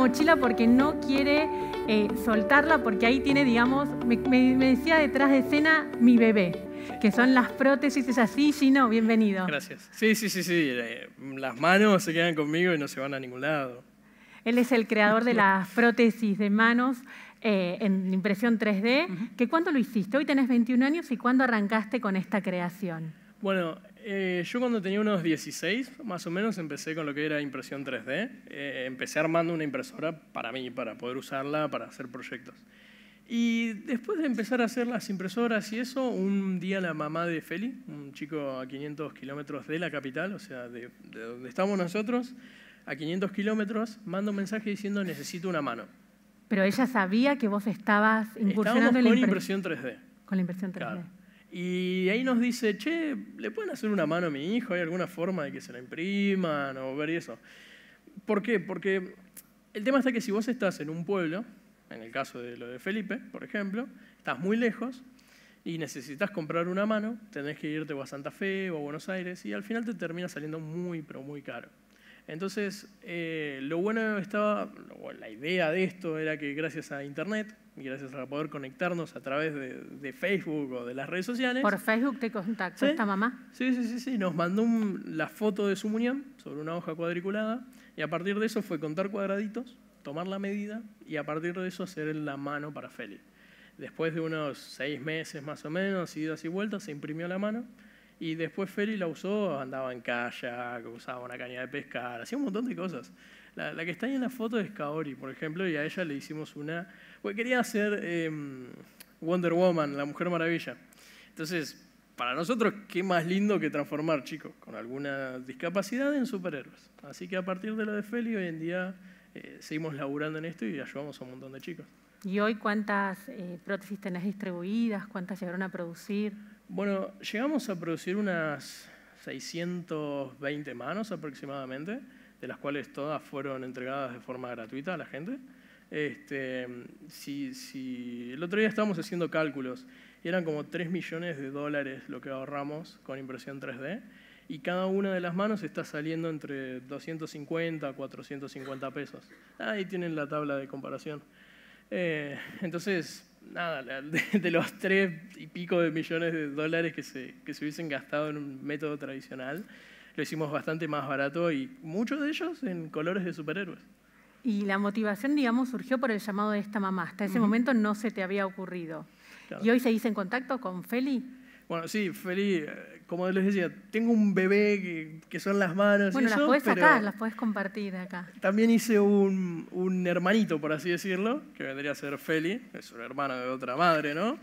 mochila porque no quiere eh, soltarla, porque ahí tiene, digamos, me, decía detrás de escena mi bebé, que son las prótesis, es así, no bienvenido. Gracias. Sí, sí, sí, sí, eh, las manos se quedan conmigo y no se van a ningún lado. Él es el creador de las prótesis de manos. Eh, en impresión 3D, que cuándo lo hiciste? Hoy tenés 21 años y cuándo arrancaste con esta creación. Bueno, eh, yo cuando tenía unos 16, más o menos, empecé con lo que era impresión 3D. Eh, empecé armando una impresora para mí, para poder usarla, para hacer proyectos. Y después de empezar a hacer las impresoras y eso, un día la mamá de Feli, un chico a 500 kilómetros de la capital, o sea, de, donde estamos nosotros, a 500 kilómetros, manda un mensaje diciendo necesito una mano. Pero ella sabía que vos estabas incursionando la impresión 3D. Con la impresión 3D. Y ahí nos dice, che, ¿le pueden hacer una mano a mi hijo? ¿Hay alguna forma de que se la impriman o ver eso? ¿Por qué? Porque el tema está que si vos estás en un pueblo, en el caso de lo de Felipe, por ejemplo, estás muy lejos y necesitas comprar una mano, tenés que irte a Santa Fe o a Buenos Aires y al final te termina saliendo muy, pero muy caro. Entonces, eh, lo bueno estaba, la idea de esto era que gracias a Internet gracias a poder conectarnos a través de, Facebook o de las redes sociales. Por Facebook te contactó esta mamá. Sí, sí, sí, sí. Nos mandó la foto de su muñón sobre una hoja cuadriculada y a partir de eso fue contar cuadraditos, tomar la medida y a partir de eso hacer la mano para Feli. Después de unos seis meses más o menos, idas y vueltas, se imprimió la mano. Y después Feli la usó, andaba en kayak, usaba una caña de pescar, hacía un montón de cosas. La, que está ahí en la foto es Kaori, por ejemplo, y a ella le hicimos una... quería hacer em, Wonder Woman, la Mujer Maravilla. Entonces, para nosotros, qué más lindo que transformar chicos con alguna discapacidad en superhéroes. Así que a partir de lo de Feli, hoy en día eh, seguimos laburando en esto y ayudamos a un montón de chicos. ¿Y hoy cuántas eh, prótesis tenés distribuidas? ¿Cuántas llegaron a producir? Bueno, llegamos a producir unas 620 manos aproximadamente de las cuales todas fueron entregadas de forma gratuita a la gente. Este, si, si, el otro día estábamos haciendo cálculos y eran como 3 millones de dólares lo que ahorramos con impresión 3D y cada una de las manos está saliendo entre 250 a 450 pesos. Ahí tienen la tabla de comparación. Eh, entonces, nada, de, los 3 y pico de millones de dólares que se, que se hubiesen gastado en un método tradicional, lo hicimos bastante más barato y muchos de ellos en colores de superhéroes. Y la motivación, digamos, surgió por el llamado de esta mamá. Hasta ese momento no se te había ocurrido. ¿Y hoy seguís en contacto con Feli? Bueno, sí, Feli, eh, como les decía, tengo un bebé que, son las manos. Bueno, y las puedes sacar, las puedes compartir acá. También hice un, un, hermanito, por así decirlo, que vendría a ser Feli, es un hermano de otra madre, ¿no?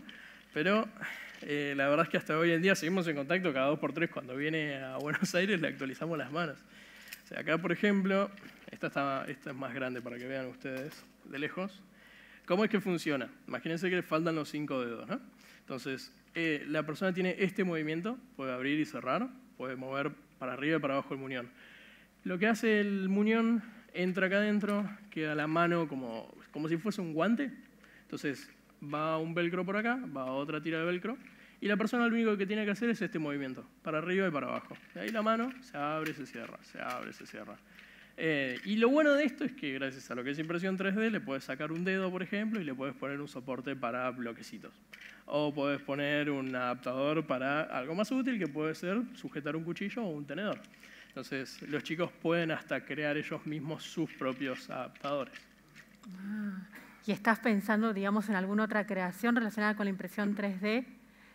Pero eh, la verdad es que hasta hoy en día seguimos en contacto cada dos por tres. Cuando viene a Buenos Aires le actualizamos las manos. sea, acá, por ejemplo, esta, esta es más grande para que vean ustedes de lejos. ¿Cómo es que funciona? Imagínense que le faltan los cinco dedos. Entonces, eh, la persona tiene este movimiento, puede abrir y cerrar, puede mover para arriba y para abajo el muñón. Lo que hace el muñón, entra acá adentro, queda la mano como, como si fuese un guante. Entonces, va un velcro por acá, va otra tira de velcro, y la persona lo único que tiene que hacer es este movimiento, para arriba y para abajo. De ahí la mano se abre, se cierra, se abre, se cierra. Eh, y lo bueno de esto es que gracias a lo que es impresión 3D le puedes sacar un dedo, por ejemplo, y le puedes poner un soporte para bloquecitos. O puedes poner un adaptador para algo más útil que puede ser sujetar un cuchillo o un tenedor. Entonces, los chicos pueden hasta crear ellos mismos sus propios adaptadores. Ah y estás pensando, digamos, en alguna otra creación relacionada con la impresión 3D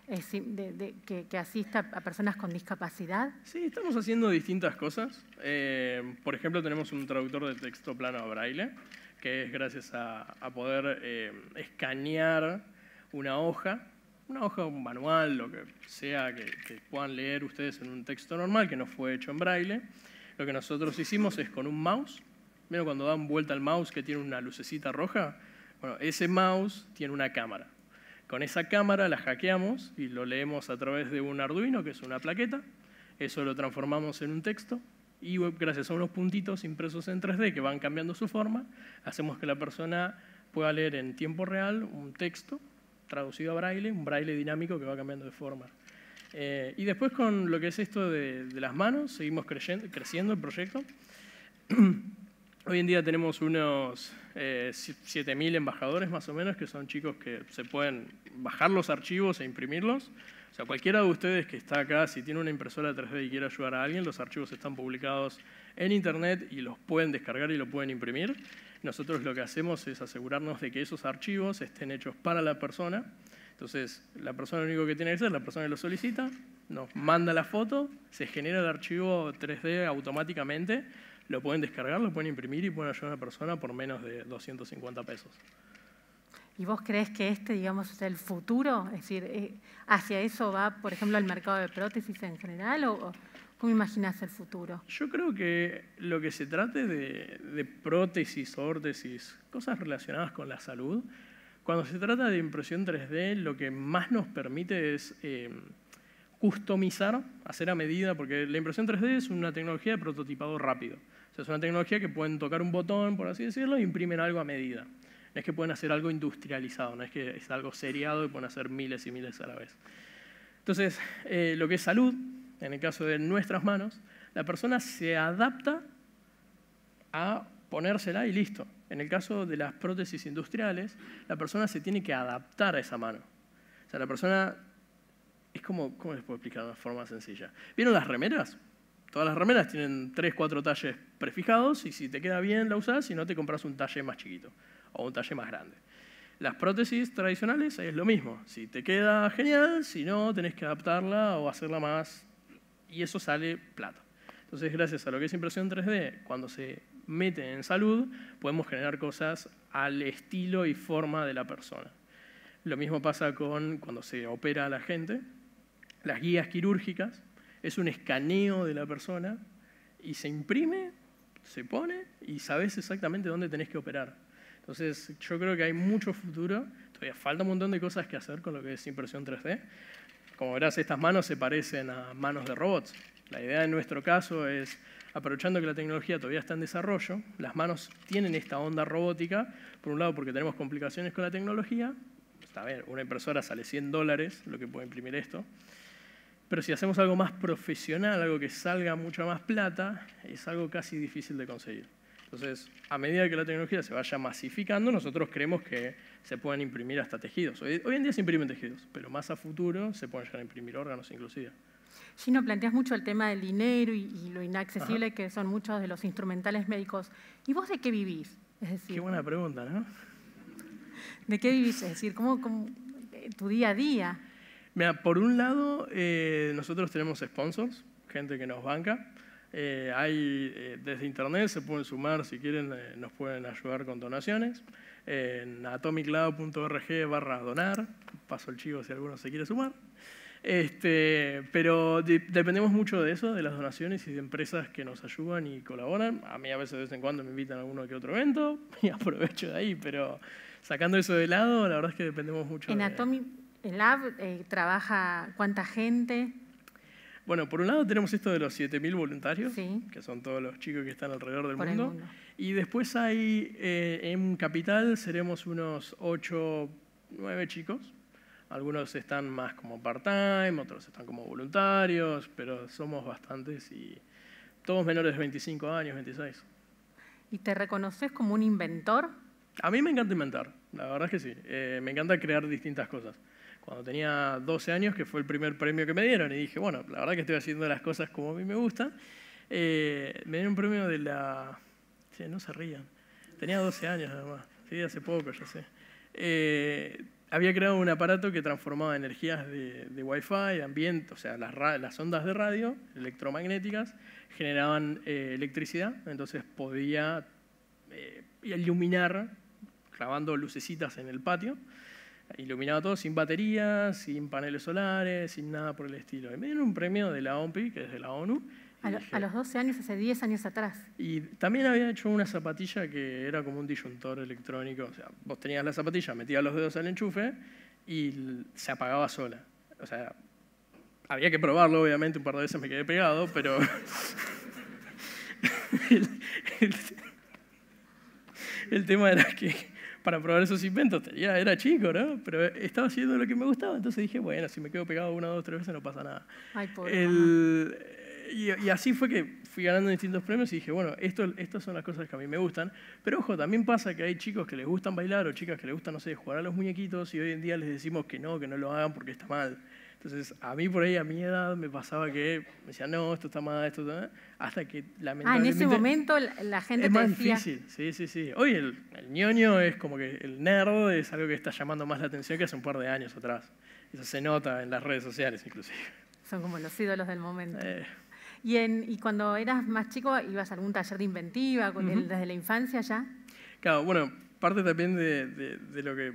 eh, que, asista a personas con discapacidad? Sí, estamos haciendo distintas cosas. Eh, por ejemplo, tenemos un traductor de texto plano a braille, que es gracias a, poder eh, escanear una hoja, una hoja, un manual, lo que sea que, puedan leer ustedes en un texto normal que no fue hecho en braille. Lo que nosotros hicimos es con un mouse, pero cuando dan vuelta al mouse que tiene una lucecita roja? Bueno, ese mouse tiene una cámara. Con esa cámara la hackeamos y lo leemos a través de un Arduino, que es una plaqueta. Eso lo transformamos en un texto y gracias a unos puntitos impresos en 3D que van cambiando su forma, hacemos que la persona pueda leer en tiempo real un texto traducido a braille, un braille dinámico que va cambiando de forma. Eh, y después con lo que es esto de, de las manos, seguimos creciendo el proyecto. Hoy en día tenemos unos 7.000 eh, embajadores más o menos, que son chicos que se pueden bajar los archivos e imprimirlos. O sea, cualquiera de ustedes que está acá, si tiene una impresora 3D y quiere ayudar a alguien, los archivos están publicados en Internet y los pueden descargar y lo pueden imprimir. Nosotros lo que hacemos es asegurarnos de que esos archivos estén hechos para la persona. Entonces, la persona lo único que tiene que hacer, la persona lo solicita, nos manda la foto, se genera el archivo 3D automáticamente lo pueden descargar, lo pueden imprimir y pueden ayudar a una persona por menos de 250 pesos. ¿Y vos crees que este, digamos, es el futuro? Es decir, eh, ¿hacia eso va, por ejemplo, el mercado de prótesis en general? ¿O, cómo imaginas el futuro? Yo creo que lo que se trate de, prótesis, órtesis, cosas relacionadas con la salud, cuando se trata de impresión 3D, lo que más nos permite es em, customizar, hacer a medida, porque la impresión 3D es una tecnología de prototipado rápido. O es una tecnología que pueden tocar un botón, por así decirlo, e imprimen algo a medida. No es que pueden hacer algo industrializado, no es que es algo seriado y pueden hacer miles y miles a la vez. Entonces, eh, lo que es salud, en el caso de nuestras manos, la persona se adapta a ponérsela y listo. En el caso de las prótesis industriales, la persona se tiene que adaptar a esa mano. O sea, la persona es como, ¿cómo les puedo explicar de una forma sencilla? ¿Vieron las remeras? Todas las remeras tienen 3, cuatro talles prefijados y si te queda bien la usás, y no te compras un talle más chiquito o un talle más grande. Las prótesis tradicionales es lo mismo. Si te queda genial, si no, tenés que adaptarla o hacerla más y eso sale plata. Entonces, gracias a lo que es impresión 3D, cuando se mete en salud, podemos generar cosas al estilo y forma de la persona. Lo mismo pasa con cuando se opera a la gente, las guías quirúrgicas, es un escaneo de la persona y se imprime, se pone y sabes exactamente dónde tenés que operar. Entonces, yo creo que hay mucho futuro, todavía falta un montón de cosas que hacer con lo que es impresión 3D. Como verás, estas manos se parecen a manos de robots. La idea en nuestro caso es, aprovechando que la tecnología todavía está en desarrollo, las manos tienen esta onda robótica, por un lado porque tenemos complicaciones con la tecnología, está bien, una impresora sale 100 dólares, lo que puede imprimir esto, pero si hacemos algo más profesional, algo que salga mucha más plata, es algo casi difícil de conseguir. Entonces, a medida que la tecnología se vaya masificando, nosotros creemos que se pueden imprimir hasta tejidos. Hoy, en día se imprimen tejidos, pero más a futuro se pueden llegar a imprimir órganos inclusive. no planteas mucho el tema del dinero y, lo inaccesible que son muchos de los instrumentales médicos. ¿Y vos de qué vivís? Es decir, qué buena pregunta, ¿no? ¿De qué vivís? Es decir, ¿cómo, cómo eh, tu día a día? Mira, por un lado, eh, nosotros tenemos sponsors, gente que nos banca. Eh, hay, eh, desde internet se pueden sumar, si quieren, nos pueden ayudar con donaciones. En atomiclado.org barra donar, paso el chivo si alguno se quiere sumar. Este, pero dependemos mucho de eso, de las donaciones y de empresas que nos ayudan y colaboran. A mí a veces de vez en cuando me invitan a alguno que otro evento y aprovecho de ahí, pero sacando eso de lado, la verdad es que dependemos mucho en el lab? Eh, ¿Trabaja cuánta gente? Bueno, por un lado tenemos esto de los 7.000 voluntarios, que son todos los chicos que están alrededor del mundo. Y después hay, eh, en Capital seremos unos 8, 9 chicos. Algunos están más como part-time, otros están como voluntarios, pero somos bastantes y todos menores de 25 años, 26. ¿Y te reconoces como un inventor? A mí me encanta inventar, la verdad es que sí. Eh, me encanta crear distintas cosas cuando tenía 12 años, que fue el primer premio que me dieron. Y dije, bueno, la verdad que estoy haciendo las cosas como a mí me gustan. Eh, me dieron un premio de la... no se rían. Tenía 12 años además. Sí, hace poco, ya sé. Eh, había creado un aparato que transformaba energías de, Wi-Fi, ambiente, o sea, las, ondas de radio electromagnéticas generaban eh, electricidad, entonces podía iluminar clavando lucecitas en el patio iluminado todo, sin baterías, sin paneles solares, sin nada por el estilo. Y me dieron un premio de la OMPI, que es de la ONU. A, los 12 años, hace 10 años atrás. Y también había hecho una zapatilla que era como un disyuntor electrónico. O sea, vos tenías la zapatilla, metías los dedos al enchufe y se apagaba sola. O sea, había que probarlo, obviamente, un par de veces me quedé pegado, pero... el tema era que para probar esos inventos. Ya era chico, ¿no? Pero estaba haciendo lo que me gustaba, entonces dije, bueno, si me quedo pegado una, dos, tres veces no pasa nada. y, así fue que fui ganando distintos premios y dije, bueno, estas son las cosas que a mí me gustan. Pero ojo, también pasa que hay chicos que les gustan bailar o chicas que les gustan, no sé, jugar a los muñequitos y hoy en día les decimos que no, que no lo hagan porque está mal. Entonces, a mí por ahí, a mi edad, me pasaba que me decían, no, esto está mal, esto está mal, hasta que lamentablemente... Ah, en ese momento la gente es difícil, sí, sí, sí. Hoy el, ñoño es como que el nerd es algo que está llamando más la atención que hace un par de años atrás. Eso se nota en las redes sociales, inclusive. Son como los ídolos del momento. Eh. Y, en, ¿Y cuando eras más chico, ibas a algún taller de inventiva, con desde la infancia ya? Claro, bueno, parte también de, de lo que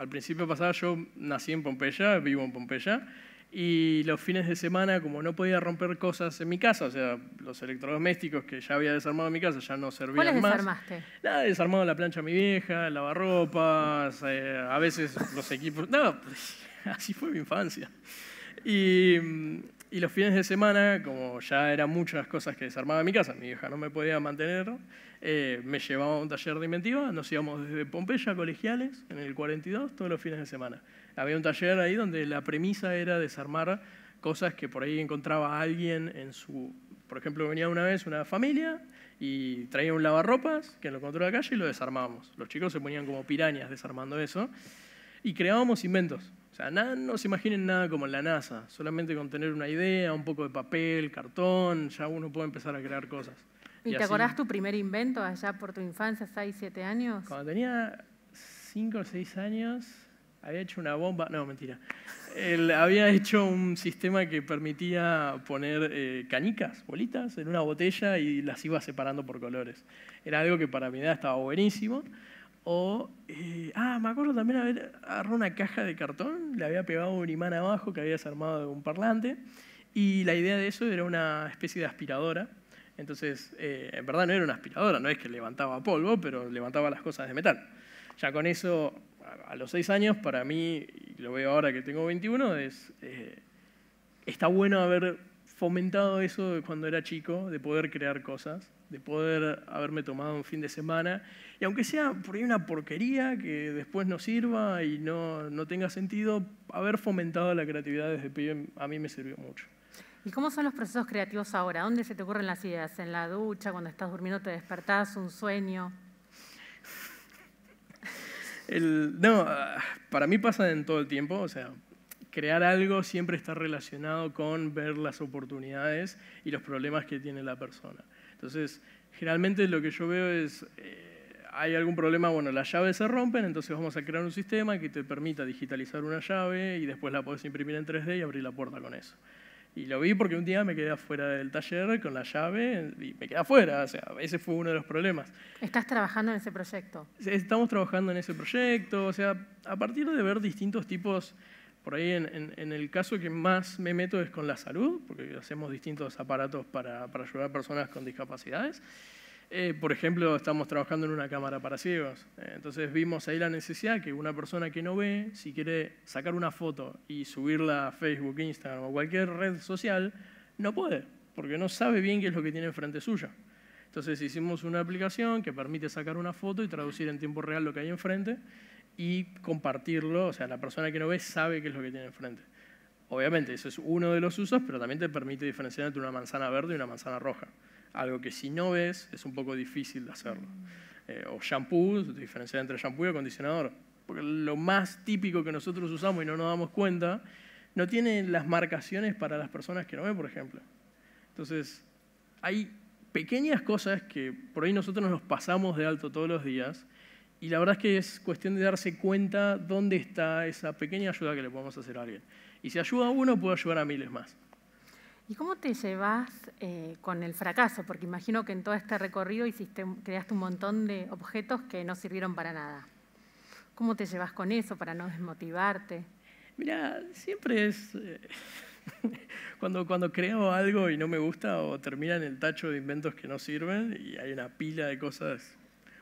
al principio pasaba, yo nací en Pompeya, vivo en Pompeya, y los fines de semana, como no podía romper cosas en mi casa, o sea, los electrodomésticos que ya había desarmado en mi casa ya no servían ¿Cuáles más. desarmaste? Nada, desarmado la plancha mi vieja, lavarropas, eh, a veces los equipos. Nada, así fue mi infancia. Y mm, y los fines de semana, como ya eran muchas cosas que desarmaba mi casa, mi hija no me podía mantener, eh, me llevaba a un taller de inventiva, nos íbamos desde Pompeya colegiales, en el 42, todos los fines de semana. Había un taller ahí donde la premisa era desarmar cosas que por ahí encontraba alguien en su... Por ejemplo, venía una vez una familia y traía un lavarropas que lo encontró en la calle y lo desarmábamos. Los chicos se ponían como pirañas desarmando eso y creábamos inventos no se imaginen nada como en la NASA, solamente con tener una idea, un poco de papel, cartón, ya uno puede empezar a crear cosas. ¿Y, te acordás tu primer invento allá por tu infancia, 6, 7 años? Cuando tenía 5 o 6 años, había hecho una bomba, no, mentira. había hecho un sistema que permitía poner eh, canicas, bolitas, en una botella y las iba separando por colores. Era algo que para mi edad estaba buenísimo o, eh, ah, me acuerdo también haber agarrado una caja de cartón, le había pegado un imán abajo que había desarmado de un parlante, y la idea de eso era una especie de aspiradora. Entonces, eh, en verdad no era una aspiradora, no es que levantaba polvo, pero levantaba las cosas de metal. Ya con eso, a los seis años, para mí, y lo veo ahora que tengo 21, es, eh, está bueno haber fomentado eso cuando era chico, de poder crear cosas de poder haberme tomado un fin de semana. Y aunque sea por ahí una porquería que después no sirva y no, no tenga sentido, haber fomentado la creatividad desde pibe a mí me sirvió mucho. ¿Y cómo son los procesos creativos ahora? ¿Dónde se te ocurren las ideas? ¿En la ducha, cuando estás durmiendo, te despertás, un sueño? no, para mí pasa en todo el tiempo, o sea, crear algo siempre está relacionado con ver las oportunidades y los problemas que tiene la persona. Entonces, generalmente lo que yo veo es, eh, hay algún problema, bueno, las llaves se rompen, entonces vamos a crear un sistema que te permita digitalizar una llave y después la puedes imprimir en 3D y abrir la puerta con eso. Y lo vi porque un día me quedé afuera del taller con la llave y me quedé afuera. O sea, ese fue uno de los problemas. ¿Estás trabajando en ese proyecto? Estamos trabajando en ese proyecto. O sea, a partir de ver distintos tipos por ahí en, el caso que más me meto es con la salud, porque hacemos distintos aparatos para, ayudar a personas con discapacidades. Eh, por ejemplo, estamos trabajando en una cámara para ciegos. Eh, entonces vimos ahí la necesidad que una persona que no ve, si quiere sacar una foto y subirla a Facebook, Instagram o cualquier red social, no puede, porque no sabe bien qué es lo que tiene enfrente suya. Entonces hicimos una aplicación que permite sacar una foto y traducir en tiempo real lo que hay enfrente y compartirlo, o sea, la persona que no ve sabe qué es lo que tiene enfrente. Obviamente, eso es uno de los usos, pero también te permite diferenciar entre una manzana verde y una manzana roja. Algo que si no ves es un poco difícil de hacerlo. Eh, o shampoo, diferenciar entre shampoo y acondicionador. Porque lo más típico que nosotros usamos y no nos damos cuenta, no tiene las marcaciones para las personas que no ven, por ejemplo. Entonces, hay pequeñas cosas que por ahí nosotros nos pasamos de alto todos los días y la verdad es que es cuestión de darse cuenta dónde está esa pequeña ayuda que le podemos hacer a alguien. Y si ayuda a uno, puede ayudar a miles más. ¿Y cómo te llevas eh, con el fracaso? Porque imagino que en todo este recorrido hiciste, creaste un montón de objetos que no sirvieron para nada. ¿Cómo te llevas con eso para no desmotivarte? Mira, siempre es... Eh, cuando, cuando creo algo y no me gusta o termina en el tacho de inventos que no sirven y hay una pila de cosas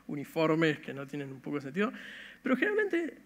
uniformes que no tienen un poco de sentido. Pero generalmente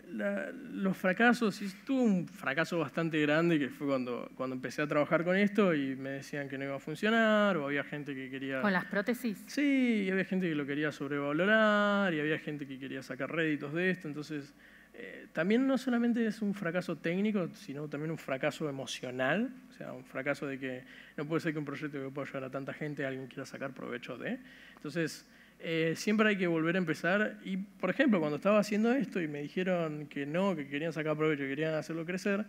los fracasos, y tuve un fracaso bastante grande que fue cuando, cuando empecé a trabajar con esto y me decían que no iba a funcionar, o había gente que quería... ¿Con las prótesis? Sí, había gente que lo quería sobrevalorar, y había gente que quería sacar réditos de esto, entonces... Eh, también no solamente es un fracaso técnico, sino también un fracaso emocional, o sea, un fracaso de que no puede ser que un proyecto que pueda ayudar a tanta gente alguien quiera sacar provecho de. Entonces, eh, siempre hay que volver a empezar. Y, por ejemplo, cuando estaba haciendo esto y me dijeron que no, que querían sacar provecho, que querían hacerlo crecer,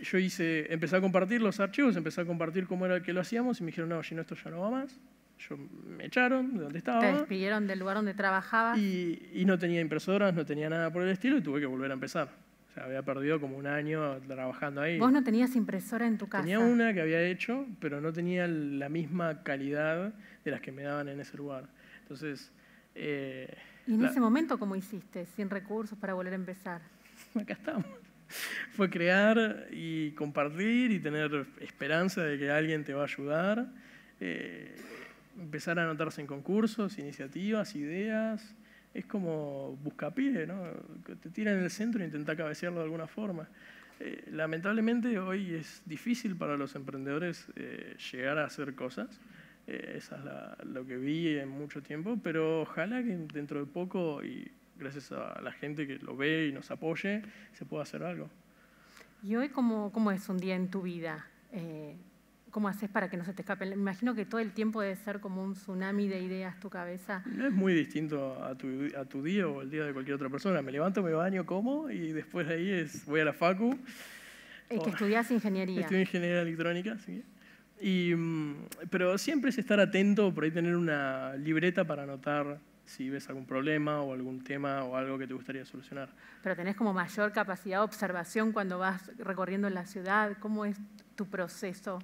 yo hice, empecé a compartir los archivos, empecé a compartir cómo era que lo hacíamos y me dijeron, no, no esto ya no va más. Yo me echaron de donde estaba. Te despidieron del lugar donde trabajaba Y, y no tenía impresoras, no tenía nada por el estilo y tuve que volver a empezar. O sea, había perdido como un año trabajando ahí. ¿Vos no tenías impresora en tu casa? Tenía una que había hecho, pero no tenía la misma calidad de las que me daban en ese lugar. Entonces... Eh, ¿Y en ese momento cómo hiciste, sin recursos, para volver a empezar? Acá estamos. Fue crear y compartir y tener esperanza de que alguien te va a ayudar. Eh, empezar a anotarse en concursos, iniciativas, ideas. Es como pie, ¿no? Te tiran en el centro e intenta cabecearlo de alguna forma. Eh, lamentablemente hoy es difícil para los emprendedores llegar a hacer cosas eh, esa es lo que vi en mucho tiempo, pero ojalá que dentro de poco, y gracias a la gente que lo ve y nos apoye, se pueda hacer algo. ¿Y hoy cómo, cómo es un día en tu vida? Eh, ¿Cómo haces para que no se te escape? Me imagino que todo el tiempo debe ser como un tsunami de ideas tu cabeza. No es muy distinto a tu, a tu día o el día de cualquier otra persona. Me levanto, me baño, como y después de ahí es, voy a la facu. Es que oh. estudias ingeniería. Estudio ingeniería electrónica, sí. Y, mm, pero siempre es estar atento, por ahí tener una libreta para anotar si ves algún problema o algún tema o algo que te gustaría solucionar. Pero tenés como mayor capacidad de observación cuando vas recorriendo en la ciudad. ¿Cómo es tu proceso?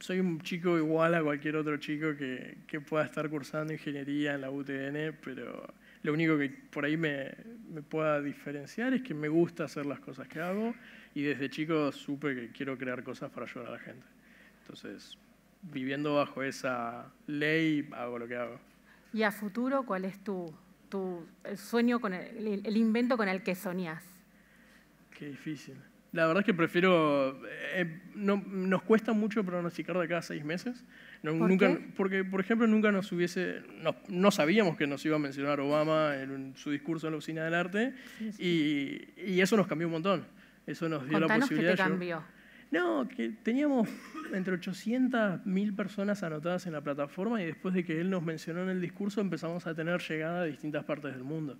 Soy un chico igual a cualquier otro chico que, que pueda estar cursando ingeniería en la UTN, pero lo único que por ahí me, me pueda diferenciar es que me gusta hacer las cosas que hago y desde chico supe que quiero crear cosas para ayudar a la gente. Entonces, viviendo bajo esa ley, hago lo que hago. ¿Y a futuro cuál es tu, tu sueño, con el, el, invento con el que soñás? Qué difícil. La verdad es que prefiero, eh, no, nos cuesta mucho pronosticar de cada seis meses. nunca, Porque, por ejemplo, nunca nos hubiese, no, sabíamos que nos iba a mencionar Obama en su discurso en la oficina del arte Y, eso nos cambió un montón. Eso nos dio la posibilidad. qué te cambió. No, que teníamos entre 800 mil personas anotadas en la plataforma y después de que él nos mencionó en el discurso empezamos a tener llegada a distintas partes del mundo.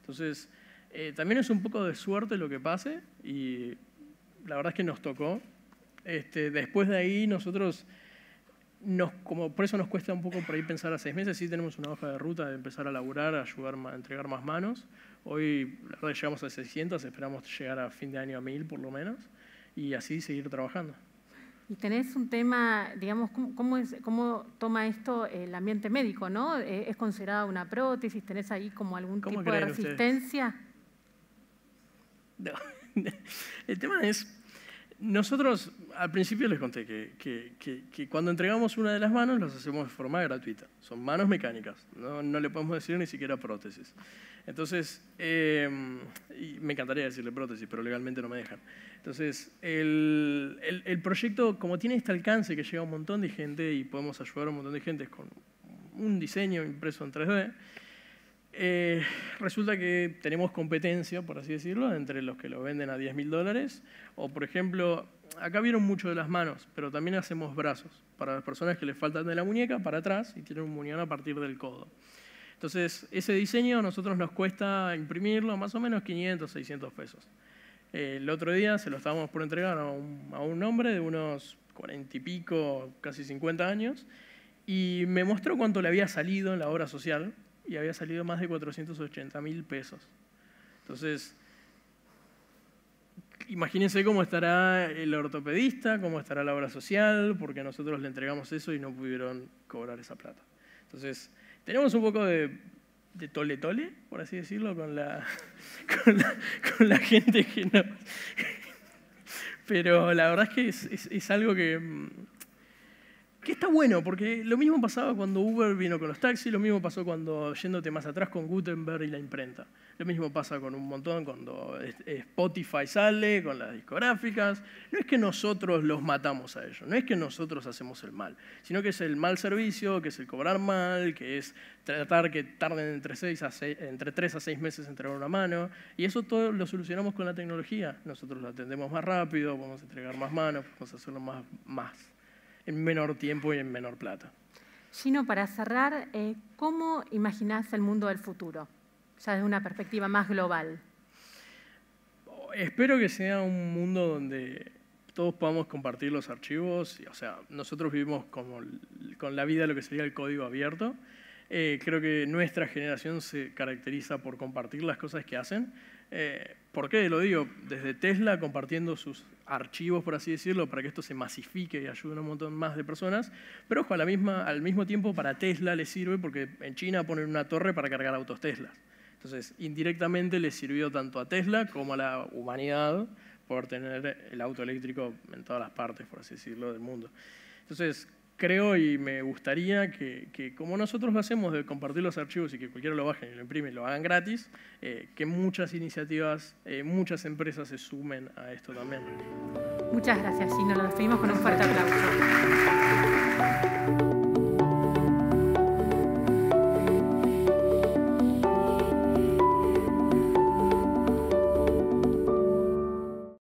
Entonces, eh, también es un poco de suerte lo que pase y la verdad es que nos tocó. Este, después de ahí nosotros, como por eso nos cuesta un poco por ahí pensar a seis meses, sí tenemos una hoja de ruta de empezar a laburar, a ayudar, a entregar más manos. Hoy, la verdad, llegamos a 600, esperamos llegar a fin de año a 1000 por lo menos y así seguir trabajando. Y tenés un tema, digamos, ¿cómo, es, cómo toma esto el ambiente médico, no? Eh, ¿Es considerada una prótesis? ¿Tenés ahí como algún tipo de resistencia? No. el tema es, nosotros al principio les conté que, que, que, cuando entregamos una de las manos las hacemos de forma gratuita. Son manos mecánicas, no, no le podemos decir ni siquiera prótesis. Entonces, em, me encantaría decirle prótesis, pero legalmente no me dejan. Entonces, el, el, proyecto, como tiene este alcance que llega a un montón de gente y podemos ayudar a un montón de gente con un diseño impreso en 3D, eh, resulta que tenemos competencia, por así decirlo, entre los que lo venden a 10 mil dólares. O, por ejemplo, acá vieron mucho de las manos, pero también hacemos brazos para las personas que les faltan de la muñeca para atrás y tienen un muñón a partir del codo. Entonces, ese diseño a nosotros nos cuesta imprimirlo más o menos 500, 600 pesos. El otro día se lo estábamos por entregar a un, hombre de unos cuarenta y pico, casi 50 años, y me mostró cuánto le había salido en la obra social, y había salido más de 480 mil pesos. Entonces, imagínense cómo estará el ortopedista, cómo estará la obra social, porque nosotros le entregamos eso y no pudieron cobrar esa plata. Entonces, tenemos un poco de de tole tole, por así decirlo, con la, con la, gente que no... Pero la verdad es que es algo que mm, que está bueno, porque lo mismo pasaba cuando Uber vino con los taxis, lo mismo pasó cuando, yéndote más atrás, con Gutenberg y la imprenta. Lo mismo pasa con un montón cuando Spotify sale, con las discográficas. No es que nosotros los matamos a ellos, no es que nosotros hacemos el mal, sino que es el mal servicio, que es el cobrar mal, que es tratar que tarden entre, seis a entre tres a seis meses en entregar una mano. Y eso todo lo solucionamos con la tecnología. Nosotros lo atendemos más rápido, podemos entregar más manos, podemos hacerlo más, más en menor tiempo y en menor plata. Gino, para cerrar, eh, ¿cómo imaginás el mundo del futuro? Ya desde una perspectiva más global. Espero que sea un mundo donde todos podamos compartir los archivos. O sea, nosotros vivimos como, con la vida lo que sería el código abierto. Eh, creo que nuestra generación se caracteriza por compartir las cosas que hacen. Eh, ¿Por qué lo digo? Desde Tesla compartiendo sus archivos, por así decirlo, para que esto se masifique y ayude a un montón más de personas. Pero ojo, la misma, al mismo tiempo para Tesla le sirve porque en China ponen una torre para cargar autos Tesla. Entonces, indirectamente le sirvió tanto a Tesla como a la humanidad por tener el auto eléctrico en todas las partes, por así decirlo, del mundo. Entonces, creo y me gustaría que, como nosotros lo hacemos de compartir los archivos y que cualquiera lo baje y lo imprime y lo hagan gratis, eh, que muchas iniciativas, eh, muchas empresas se sumen a esto también. Muchas gracias, y Nos despedimos con un fuerte aplauso.